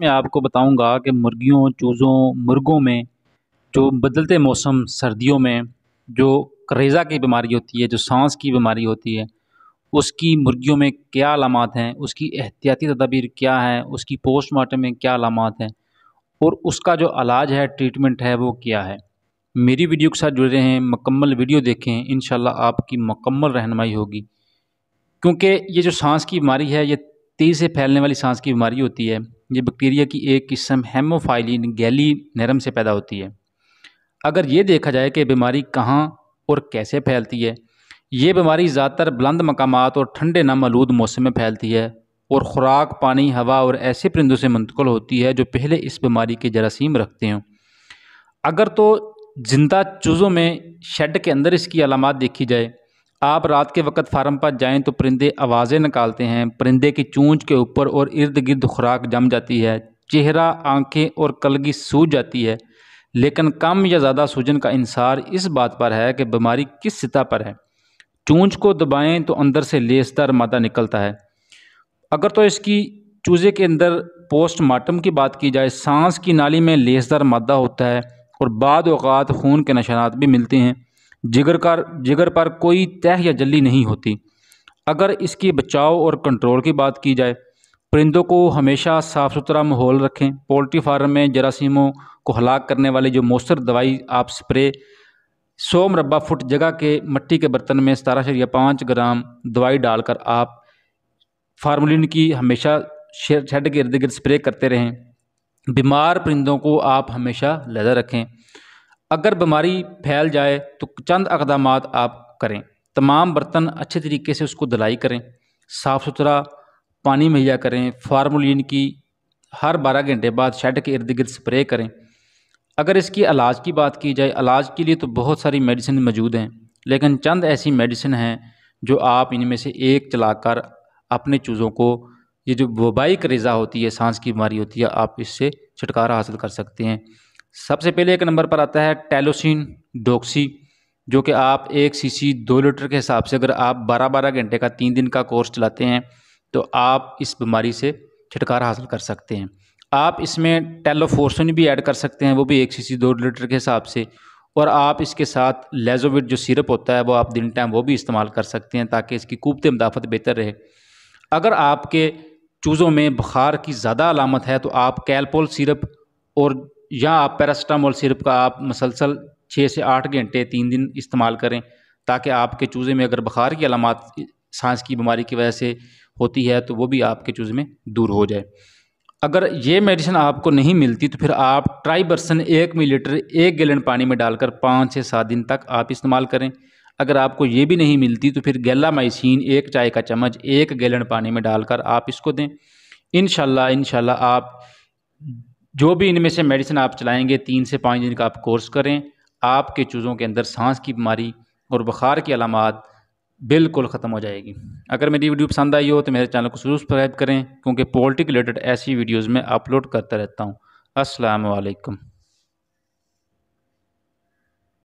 मैं आपको बताऊंगा कि मुर्गियों चूज़ों मुर्गों में जो बदलते मौसम सर्दियों में जो करेज़ा की बीमारी होती है जो सांस की बीमारी होती है उसकी मुर्गियों में क्या अलामत हैं उसकी एहतियाती तदाबीर क्या है उसकी पोस्टमार्टम में क्या अलामत हैं और उसका जो इलाज है ट्रीटमेंट है वो क्या है मेरी वीडियो के साथ जुड़े हैं मकम्मल वीडियो देखें इन आपकी मकम्मल रहनमाई होगी क्योंकि ये जो सांस की बीमारी है ये तेज़ी से फैलने वाली सांस की बीमारी होती है ये बैक्टीरिया की एक किस्म हेमोफाइलिन गैली नरम से पैदा होती है अगर ये देखा जाए कि बीमारी कहाँ और कैसे फैलती है ये बीमारी ज़्यादातर बुलंद मकाम और ठंडे नम आलूद मौसम में फैलती है और ख़ुराक पानी हवा और ऐसे परिंदों से मुंतकल होती है जो पहले इस बीमारी के जरासीम रखते हों अगर तो जिंदा चूज़ों में शेड के अंदर इसकी अलामत देखी जाए आप रात के वक्त फार्म पर जाएं तो परिंदे आवाज़ें निकालते हैं परिंदे की चूंच के ऊपर और इर्द गिर्द खुराक जम जाती है चेहरा आंखें और कलगी सूज जाती है लेकिन कम या ज़्यादा सूजन का इंसार इस बात पर है कि बीमारी किस सतह पर है चूंच को दबाएं तो अंदर से लेसदार मादा निकलता है अगर तो इसकी चूज़े के अंदर पोस्टमार्टम की बात की जाए सांस की नाली में लेसदार मादा होता है और बाद अवत खून के नशानात भी मिलते हैं जिगर का जिगर पर कोई तह या जली नहीं होती अगर इसकी बचाव और कंट्रोल की बात की जाए परिंदों को हमेशा साफ़ सुथरा माहौल रखें पोल्ट्री फार्म में जरासीमों को हलाक करने वाली जो मौसर दवाई आप स्प्रे सौ मरबा फुट जगह के मट्टी के बर्तन में सतारह या पाँच ग्राम दवाई डालकर आप फार्मोलिन की हमेशा शेड के इर्द गिर्द स्प्रे करते रहें बीमार परिंदों को आप हमेशा लहजा रखें अगर बीमारी फैल जाए तो चंद अकदाम आप करें तमाम बर्तन अच्छे तरीके से उसको दलाई करें साफ़ सुथरा पानी मुहैया करें फार्मोलिन की हर बारह घंटे बाद शेड के इर्द गिर्द स्प्रे करें अगर इसकी इलाज की बात की जाए इलाज के लिए तो बहुत सारी मेडिसिन मौजूद हैं लेकिन चंद ऐसी मेडिसिन हैं जो आप इनमें से एक चलाकर अपने चूज़ों को ये जो वबाई करेजा होती है सांस की बीमारी होती है आप इससे छुटकारा हासिल कर सकते हैं सबसे पहले एक नंबर पर आता है टेलोसिन डोक्सी जो कि आप एक सीसी दो लीटर के हिसाब से अगर आप बारह बारह घंटे का तीन दिन का कोर्स चलाते हैं तो आप इस बीमारी से छुटकारा हासिल कर सकते हैं आप इसमें टेलोफोर्सिन भी ऐड कर सकते हैं वो भी एक सीसी दो लीटर के हिसाब से और आप इसके साथ लेजोविट जो सिरप होता है वो आप दिन टाइम वो भी इस्तेमाल कर सकते हैं ताकि इसकी कुबत मदाफत बेहतर रहे अगर आपके चूज़ों में बुखार की ज़्यादा अलामत है तो आप कैलपोल सिरप और या आप पैरास्टामोल सिरप का आप मसलसल छः से आठ घंटे तीन दिन इस्तेमाल करें ताकि आपके चूज़े में अगर बुखार की अलामत सांस की बीमारी की वजह से होती है तो वो भी आपके चूज़े में दूर हो जाए अगर ये मेडिसिन आपको नहीं मिलती तो फिर आप ट्राईबर्सन एक मिलीलीटर एक गैलन पानी में डालकर पाँच से सात दिन तक आप इस्तेमाल करें अगर आपको ये भी नहीं मिलती तो फिर गैला माइसिन एक चाय का चम्मच एक गैलन पानी में डालकर आप इसको दें इन शाला आप जो भी इनमें से मेडिसिन आप चलाएंगे तीन से पाँच दिन का आप कोर्स करें आपके चूज़ों के अंदर सांस की बीमारी और बुखार की अलामत बिल्कुल ख़त्म हो जाएगी अगर मेरी वीडियो पसंद आई हो तो मेरे चैनल को शुरू सब्सक्राइब करें क्योंकि पोल्ट्री रिलेटेड ऐसी वीडियोज़ में अपलोड करता रहता हूँ असलकम